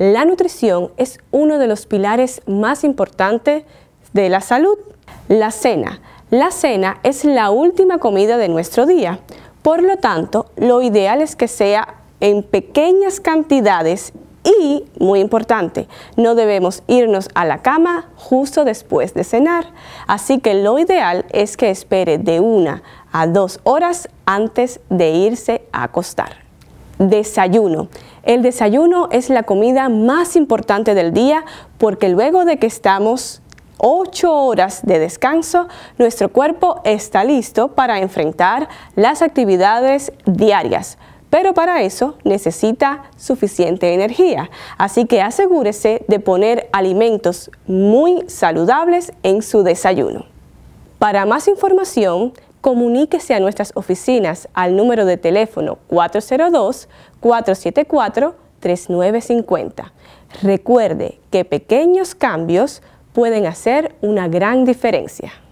La nutrición es uno de los pilares más importantes de la salud. La cena. La cena es la última comida de nuestro día. Por lo tanto, lo ideal es que sea en pequeñas cantidades y, muy importante, no debemos irnos a la cama justo después de cenar. Así que lo ideal es que espere de una a dos horas antes de irse a acostar. Desayuno. El desayuno es la comida más importante del día porque luego de que estamos 8 horas de descanso, nuestro cuerpo está listo para enfrentar las actividades diarias. Pero para eso necesita suficiente energía, así que asegúrese de poner alimentos muy saludables en su desayuno. Para más información, comuníquese a nuestras oficinas al número de teléfono 402-474-3950. Recuerde que pequeños cambios pueden hacer una gran diferencia.